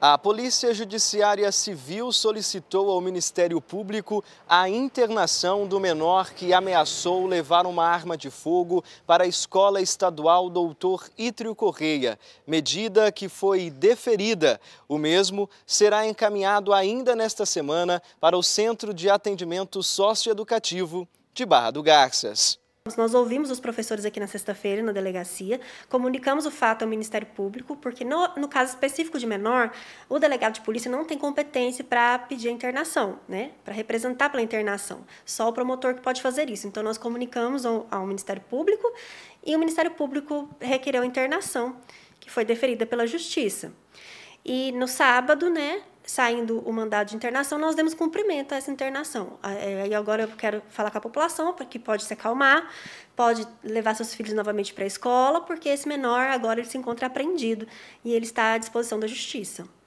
A Polícia Judiciária Civil solicitou ao Ministério Público a internação do menor que ameaçou levar uma arma de fogo para a Escola Estadual Doutor Ítrio Correia, medida que foi deferida. O mesmo será encaminhado ainda nesta semana para o Centro de Atendimento Socioeducativo de Barra do Garças. Nós ouvimos os professores aqui na sexta-feira, na delegacia, comunicamos o fato ao Ministério Público, porque no, no, caso específico de menor, o delegado de polícia não tem competência para pedir a internação, né? para representar pela internação. Só o promotor que pode fazer isso. Então, nós comunicamos ao, ao Ministério Público e o Ministério Público requereu a internação, que foi deferida pela Justiça. E no sábado, né, saindo o mandado de internação, nós demos cumprimento a essa internação. E é, agora eu quero falar com a população, porque pode se acalmar, pode levar seus filhos novamente para a escola, porque esse menor agora ele se encontra apreendido e ele está à disposição da justiça.